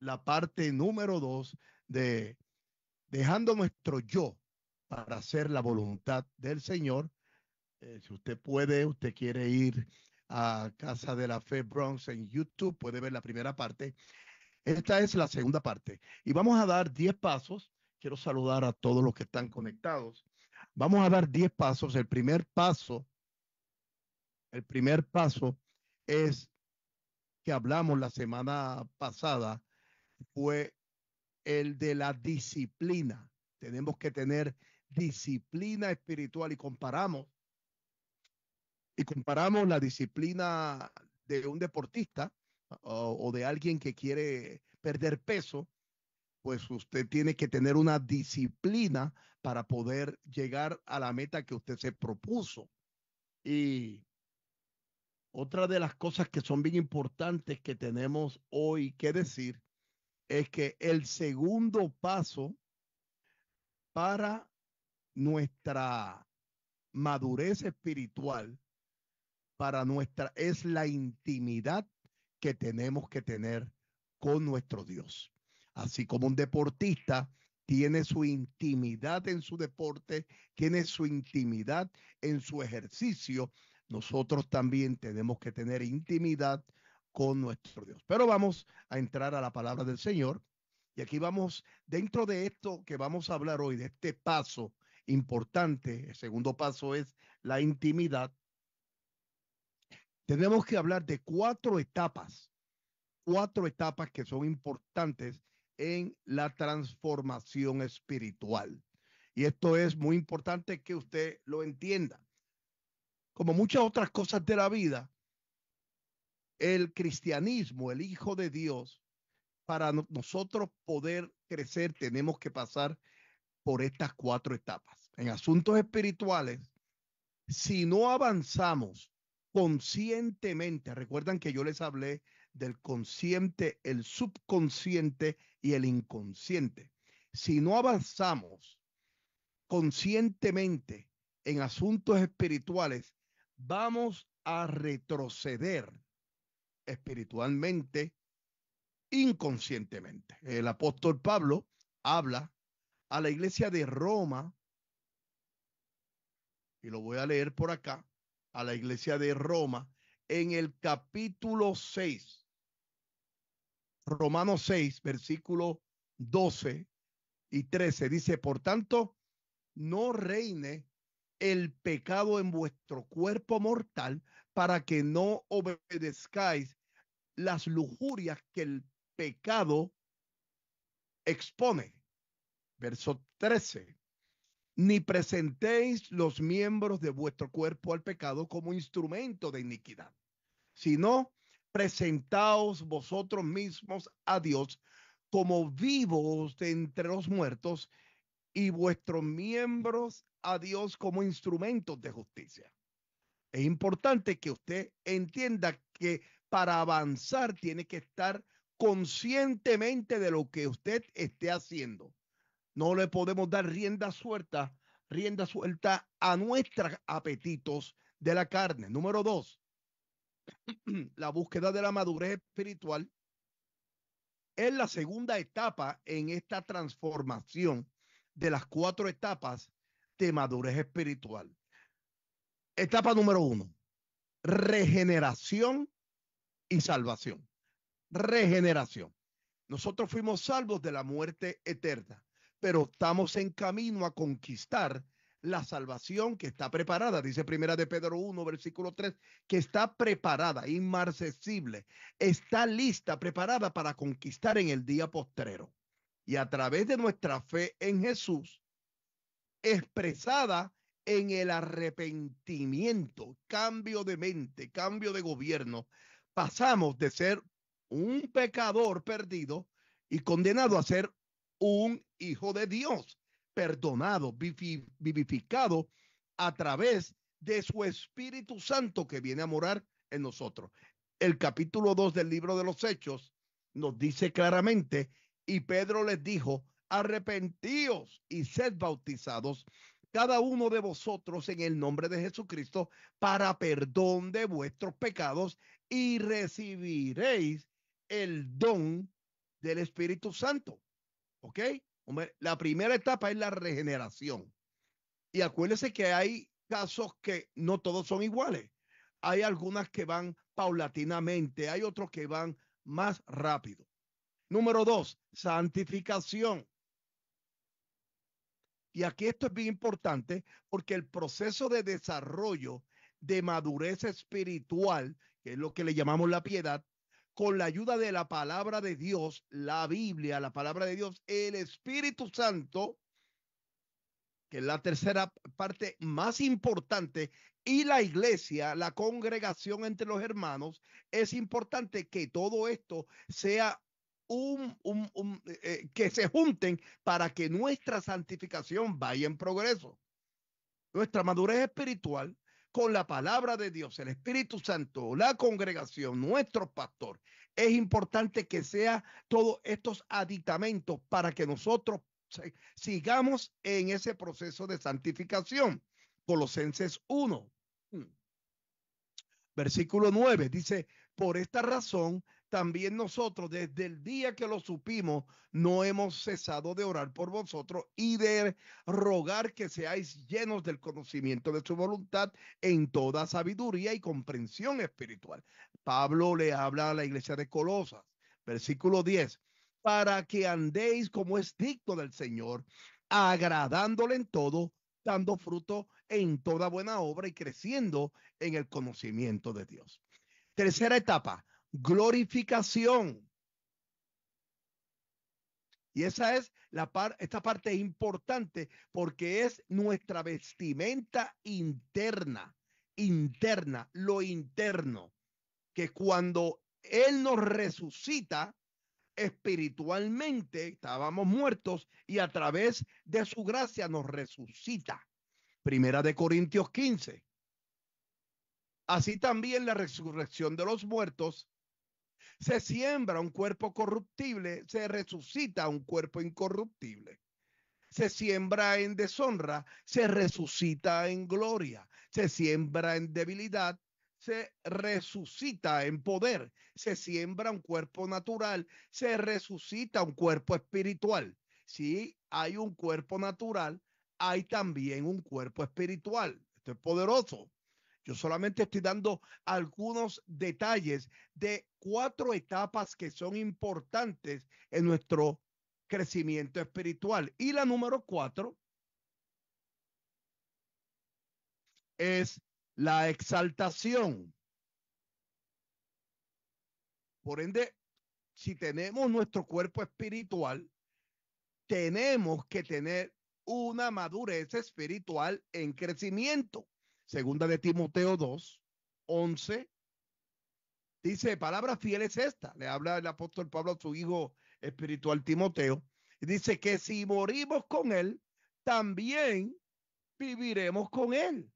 la parte número dos de dejando nuestro yo para hacer la voluntad del Señor. Eh, si usted puede, usted quiere ir a Casa de la Fe Bronx en YouTube, puede ver la primera parte. Esta es la segunda parte. Y vamos a dar diez pasos. Quiero saludar a todos los que están conectados. Vamos a dar diez pasos. El primer paso, el primer paso es que hablamos la semana pasada fue el de la disciplina. Tenemos que tener disciplina espiritual y comparamos y comparamos la disciplina de un deportista o, de alguien que quiere perder peso, pues usted tiene que tener una disciplina para poder llegar a la meta que usted se propuso. Y otra de las cosas que son bien importantes que tenemos hoy que decir es que el segundo paso para nuestra madurez espiritual, para nuestra, es la intimidad que tenemos que tener con nuestro Dios. Así como un deportista tiene su intimidad en su deporte, tiene su intimidad en su ejercicio, nosotros también tenemos que tener intimidad con nuestro Dios. Pero vamos a entrar a la palabra del Señor. Y aquí vamos, dentro de esto que vamos a hablar hoy, de este paso importante, el segundo paso es la intimidad, tenemos que hablar de cuatro etapas, cuatro etapas que son importantes en la transformación espiritual. Y esto es muy importante que usted lo entienda. Como muchas otras cosas de la vida, el cristianismo, el Hijo de Dios, para nosotros poder crecer tenemos que pasar por estas cuatro etapas. En asuntos espirituales, si no avanzamos conscientemente, recuerdan que yo les hablé del consciente, el subconsciente y el inconsciente. Si no avanzamos conscientemente en asuntos espirituales, vamos a retroceder espiritualmente, inconscientemente. El apóstol Pablo habla a la iglesia de Roma, y lo voy a leer por acá, a la iglesia de Roma en el capítulo 6, Romanos 6, versículo 12 y 13, dice, por tanto, no reine el pecado en vuestro cuerpo mortal para que no obedezcáis las lujurias que el pecado expone. Verso 13. Ni presentéis los miembros de vuestro cuerpo al pecado como instrumento de iniquidad, sino presentaos vosotros mismos a Dios como vivos de entre los muertos y vuestros miembros a Dios como instrumentos de justicia. Es importante que usted entienda que para avanzar tiene que estar conscientemente de lo que usted esté haciendo. No le podemos dar rienda suelta, rienda suelta a nuestros apetitos de la carne. Número dos, la búsqueda de la madurez espiritual es la segunda etapa en esta transformación de las cuatro etapas de madurez espiritual. Etapa número uno, regeneración y salvación, regeneración. Nosotros fuimos salvos de la muerte eterna, pero estamos en camino a conquistar la salvación que está preparada, dice Primera de Pedro 1, versículo 3, que está preparada, inmarcesible, está lista, preparada para conquistar en el día postrero. Y a través de nuestra fe en Jesús, expresada en el arrepentimiento, cambio de mente, cambio de gobierno, pasamos de ser un pecador perdido y condenado a ser un hijo de Dios, perdonado, vivificado a través de su Espíritu Santo que viene a morar en nosotros. El capítulo 2 del libro de los Hechos nos dice claramente, y Pedro les dijo, arrepentíos y sed bautizados cada uno de vosotros en el nombre de Jesucristo para perdón de vuestros pecados y recibiréis el don del Espíritu Santo. ¿Ok? La primera etapa es la regeneración. Y acuérdense que hay casos que no todos son iguales. Hay algunas que van paulatinamente, hay otros que van más rápido. Número dos, santificación. Y aquí esto es bien importante porque el proceso de desarrollo de madurez espiritual, que es lo que le llamamos la piedad, con la ayuda de la palabra de Dios, la Biblia, la palabra de Dios, el Espíritu Santo, que es la tercera parte más importante, y la iglesia, la congregación entre los hermanos, es importante que todo esto sea eh, eh, que se junten para que nuestra santificación vaya en progreso. Nuestra madurez espiritual con la palabra de Dios, el Espíritu Santo, la congregación, nuestro pastor. Es importante que sea todos estos aditamentos para que nosotros sigamos en ese proceso de santificación. Colosenses 1, hmm. versículo 9, dice, por esta razón también nosotros desde el día que lo supimos, no hemos cesado de orar por vosotros y de rogar que seáis llenos del conocimiento de su voluntad en toda sabiduría y comprensión espiritual. Pablo le habla a la iglesia de Colosas, versículo 10, para que andéis como es digno del Señor, agradándole en todo, dando fruto en toda buena obra y creciendo en el conocimiento de Dios. Tercera etapa, glorificación. Y esa es la parte esta parte importante porque es nuestra vestimenta interna, interna, lo interno, que cuando Él nos resucita espiritualmente, estábamos muertos y a través de su gracia nos resucita. Primera de Corintios 15. Así también la resurrección de los muertos se siembra un cuerpo corruptible, se resucita un cuerpo incorruptible. Se siembra en deshonra, se resucita en gloria. Se siembra en debilidad, se resucita en poder. Se siembra un cuerpo natural, se resucita un cuerpo espiritual. Si hay un cuerpo natural, hay también un cuerpo espiritual. Esto es poderoso. Yo solamente estoy dando algunos detalles de cuatro etapas que son importantes en nuestro crecimiento espiritual. Y la número cuatro es la exaltación. Por ende, si tenemos nuestro cuerpo espiritual, tenemos que tener una madurez espiritual en crecimiento. Segunda de Timoteo 2, 11. Dice, palabra fiel es esta. Le habla el apóstol Pablo a su hijo espiritual Timoteo. dice que si morimos con él, también viviremos con él.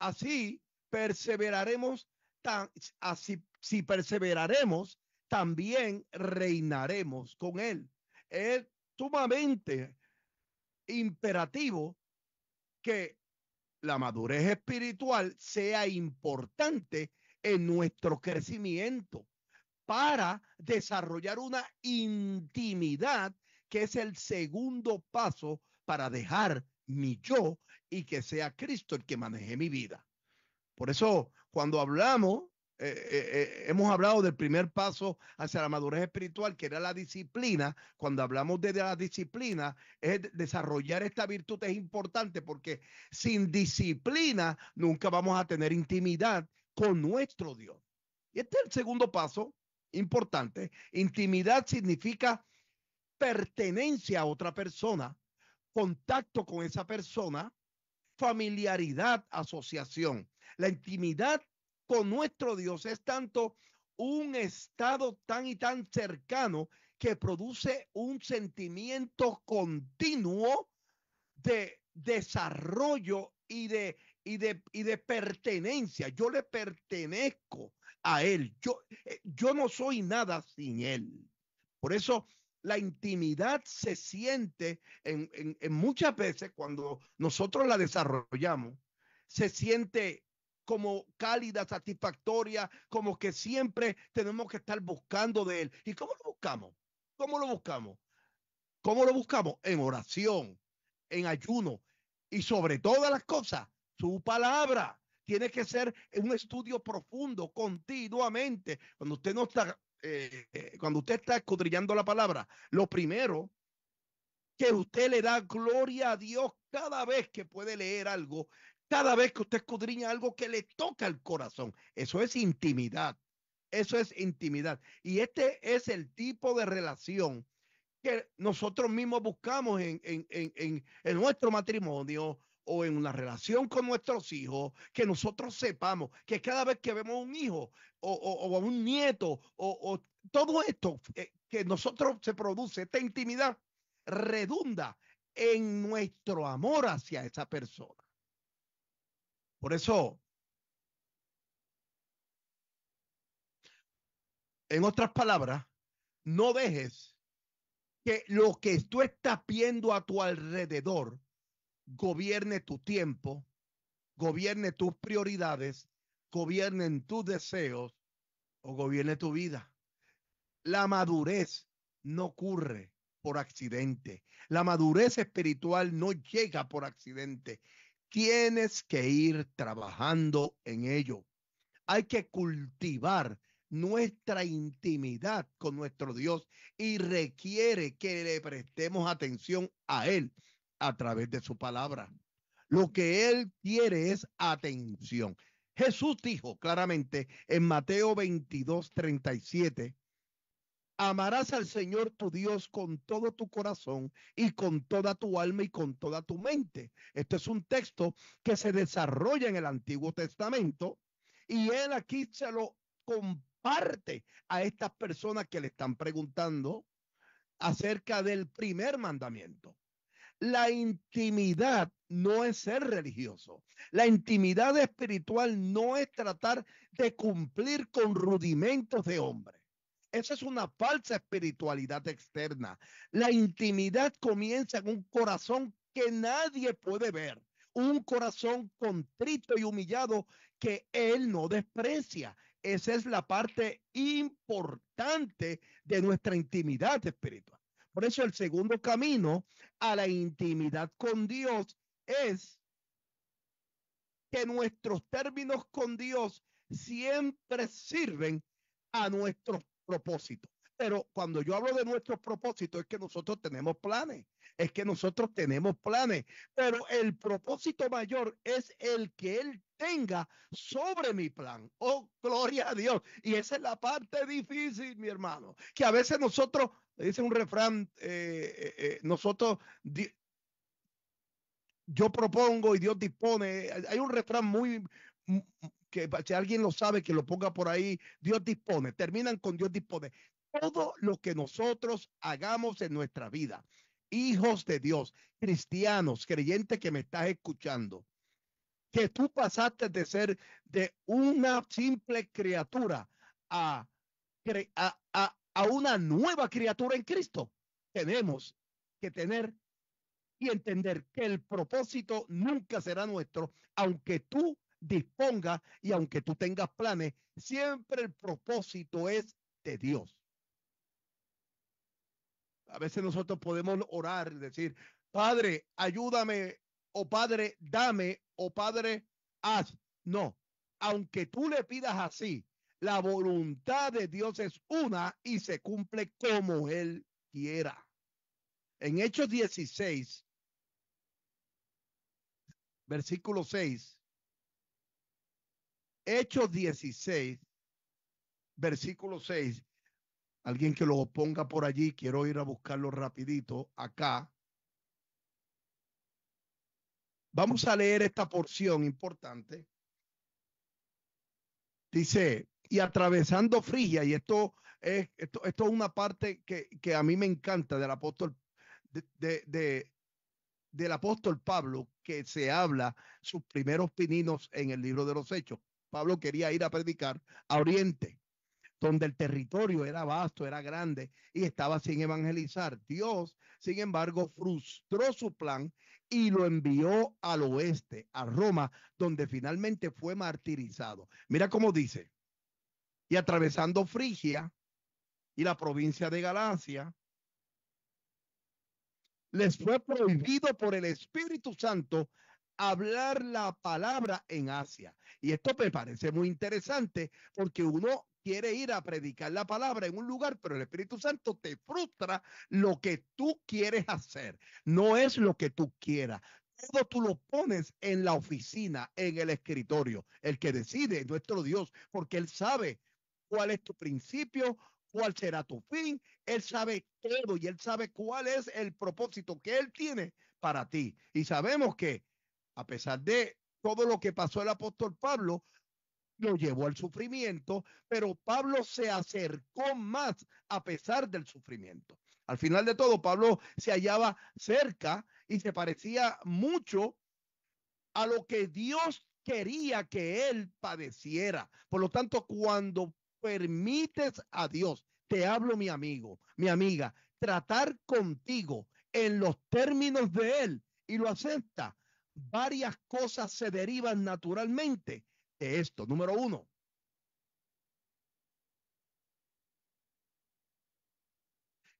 Así perseveraremos, tan, así si perseveraremos, también reinaremos con él. Es sumamente imperativo que la madurez espiritual sea importante en nuestro crecimiento para desarrollar una intimidad que es el segundo paso para dejar mi yo y que sea Cristo el que maneje mi vida. Por eso, cuando hablamos eh, eh, eh, hemos hablado del primer paso hacia la madurez espiritual, que era la disciplina. Cuando hablamos de, la disciplina, es desarrollar esta virtud es importante porque sin disciplina nunca vamos a tener intimidad con nuestro Dios. Y este es el segundo paso importante. Intimidad significa pertenencia a otra persona, contacto con esa persona, familiaridad, asociación. La intimidad con nuestro Dios es tanto un estado tan y tan cercano que produce un sentimiento continuo de desarrollo y de, y de, de pertenencia. Yo le pertenezco a Él. Yo, eh, yo no soy nada sin Él. Por eso la intimidad se siente en, en muchas veces cuando nosotros la desarrollamos, se siente como cálida, satisfactoria, como que siempre tenemos que estar buscando de Él. ¿Y cómo lo buscamos? ¿Cómo lo buscamos? ¿Cómo lo buscamos? En oración, en ayuno y sobre todas las cosas, su palabra. Tiene que ser un estudio profundo, continuamente. Cuando usted no está, eh, eh cuando usted está escudrillando la palabra, lo primero que usted le da gloria a Dios cada vez que puede leer algo cada vez que usted escudriña algo que le toca el corazón. Eso es intimidad. Eso es intimidad. Y este es el tipo de relación que nosotros mismos buscamos en, nuestro matrimonio o en una relación con nuestros hijos, que nosotros sepamos que cada vez que vemos un hijo o, un nieto o, todo esto eh, que nosotros se produce, esta intimidad redunda en nuestro amor hacia esa persona. Por eso, en otras palabras, no dejes que lo que tú estás viendo a tu alrededor gobierne tu tiempo, gobierne tus prioridades, gobierne tus deseos o gobierne tu vida. La madurez no ocurre por accidente. La madurez espiritual no llega por accidente. Tienes que ir trabajando en ello. Hay que cultivar nuestra intimidad con nuestro Dios y requiere que le prestemos atención a Él a través de su palabra. Lo que Él quiere es atención. Jesús dijo claramente en Mateo 22, 37, amarás al Señor tu Dios con todo tu corazón y con toda tu alma y con toda tu mente. Este es un texto que se desarrolla en el Antiguo Testamento y él aquí se lo comparte a estas personas que le están preguntando acerca del primer mandamiento. La intimidad no es ser religioso. La intimidad espiritual no es tratar de cumplir con rudimentos de hombre esa es una falsa espiritualidad externa. La intimidad comienza en un corazón que nadie puede ver, un corazón contrito y humillado que Él no desprecia. Esa es la parte importante de nuestra intimidad espiritual. Por eso el segundo camino a la intimidad con Dios es que nuestros términos con Dios siempre sirven a nuestros propósito, Pero cuando yo hablo de nuestro propósito es que nosotros tenemos planes, es que nosotros tenemos planes, pero el propósito mayor es el que Él tenga sobre mi plan. Oh, gloria a Dios. Y esa es la parte difícil, mi hermano, que a veces nosotros, dice un refrán, eh, eh, eh, nosotros, yo propongo y Dios dispone. Hay un refrán muy, si alguien lo sabe, que lo ponga por ahí. Dios dispone, terminan con Dios dispone. Todo lo que nosotros hagamos en nuestra vida, hijos de Dios, cristianos, creyentes que me estás escuchando, que tú pasaste de ser de una simple criatura a una nueva criatura en Cristo. Tenemos que tener y entender que el propósito nunca será nuestro, aunque tú disponga y aunque tú tengas planes, siempre el propósito es de Dios. A veces nosotros podemos orar y decir, Padre, ayúdame, o Padre, dame, o Padre, haz. No, aunque tú le pidas así, la voluntad de Dios es una y se cumple como Él quiera. En Hechos 16, versículo 6, Hechos 16, versículo 6. Alguien que lo ponga por allí, quiero ir a buscarlo rapidito acá. Vamos a leer esta porción importante. Dice, y atravesando Frigia, y esto es, esto, es una parte que, a mí me encanta del apóstol, de, del apóstol Pablo, que se habla sus primeros pininos en el libro de los Hechos. Pablo quería ir a predicar a Oriente, donde el territorio era vasto, era grande y estaba sin evangelizar. Dios, sin embargo, frustró su plan y lo envió al oeste, a Roma, donde finalmente fue martirizado. Mira cómo dice, y atravesando Frigia y la provincia de Galacia, les fue prohibido por el Espíritu Santo hablar la palabra en Asia. Y esto me parece muy interesante porque uno quiere ir a predicar la palabra en un lugar, pero el Espíritu Santo te frustra lo que tú quieres hacer. No es lo que tú quieras. Todo tú lo pones en la oficina, en el escritorio. El que decide es nuestro Dios, porque Él sabe cuál es tu principio, cuál será tu fin. Él sabe todo y Él sabe cuál es el propósito que Él tiene para ti. Y sabemos que a pesar de todo lo que pasó el apóstol Pablo, lo llevó al sufrimiento, pero Pablo se acercó más a pesar del sufrimiento. Al final de todo, Pablo se hallaba cerca y se parecía mucho a lo que Dios quería que él padeciera. Por lo tanto, cuando permites a Dios, te hablo mi amigo, mi amiga, tratar contigo en los términos de él y lo acepta, varias cosas se derivan naturalmente de esto. Número uno,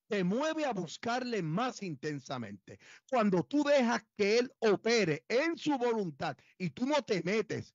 te mueve a buscarle más intensamente. Cuando tú dejas que Él opere en su voluntad y tú no te metes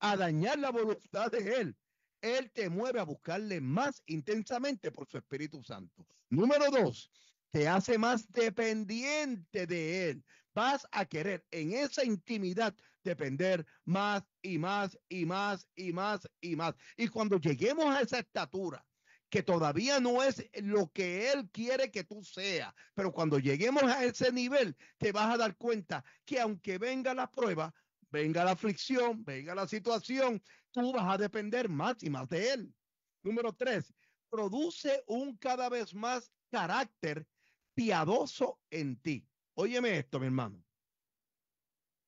a dañar la voluntad de Él, Él te mueve a buscarle más intensamente por su Espíritu Santo. Número dos, te hace más dependiente de Él vas a querer en esa intimidad depender más y más y más y más y más. Y cuando lleguemos a esa estatura, que todavía no es lo que Él quiere que tú seas, pero cuando lleguemos a ese nivel, te vas a dar cuenta que aunque venga la prueba, venga la aflicción, venga la situación, tú vas a depender más y más de Él. Número tres, produce un cada vez más carácter piadoso en ti. Óyeme esto, mi hermano.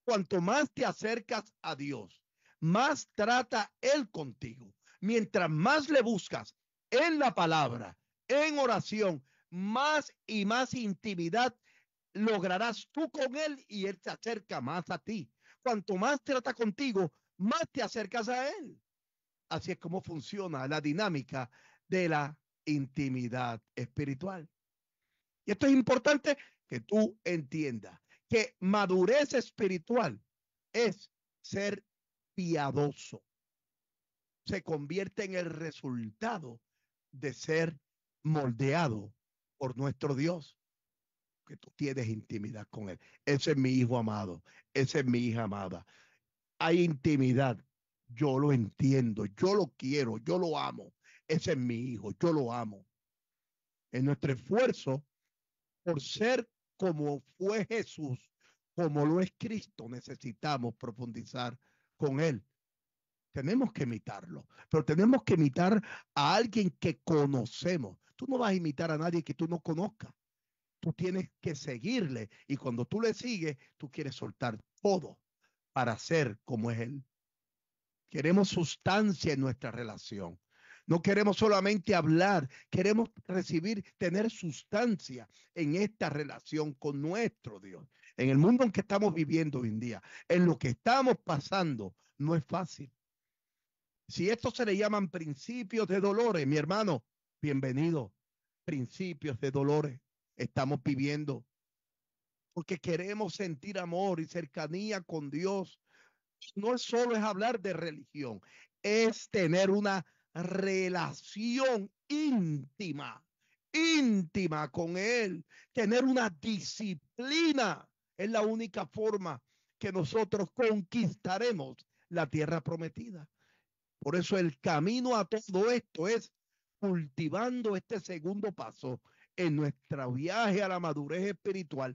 Cuanto más te acercas a Dios, más trata Él contigo. Mientras más le buscas en la palabra, en oración, más y más intimidad lograrás tú con Él y Él te acerca más a ti. Cuanto más trata contigo, más te acercas a Él. Así es como funciona la dinámica de la intimidad espiritual. Y esto es importante que tú entiendas que madurez espiritual es ser piadoso. Se convierte en el resultado de ser moldeado por nuestro Dios, que tú tienes intimidad con Él. Ese es mi hijo amado, esa es mi hija amada. Hay intimidad, yo lo entiendo, yo lo quiero, yo lo amo. Ese es mi hijo, yo lo amo. En nuestro esfuerzo por ser como fue Jesús, como lo es Cristo, necesitamos profundizar con Él. Tenemos que imitarlo, pero tenemos que imitar a alguien que conocemos. Tú no vas a imitar a nadie que tú no conozcas. Tú tienes que seguirle y cuando tú le sigues, tú quieres soltar todo para ser como es Él. Queremos sustancia en nuestra relación. No queremos solamente hablar, queremos recibir, tener sustancia en esta relación con nuestro Dios. En el mundo en que estamos viviendo hoy en día, en lo que estamos pasando, no es fácil. Si esto se le llaman principios de dolores, mi hermano, bienvenido. Principios de dolores estamos viviendo. Porque queremos sentir amor y cercanía con Dios. No es solo es hablar de religión, es tener una relación íntima, íntima con Él, tener una disciplina es la única forma que nosotros conquistaremos la tierra prometida. Por eso el camino a todo esto es cultivando este segundo paso en nuestro viaje a la madurez espiritual,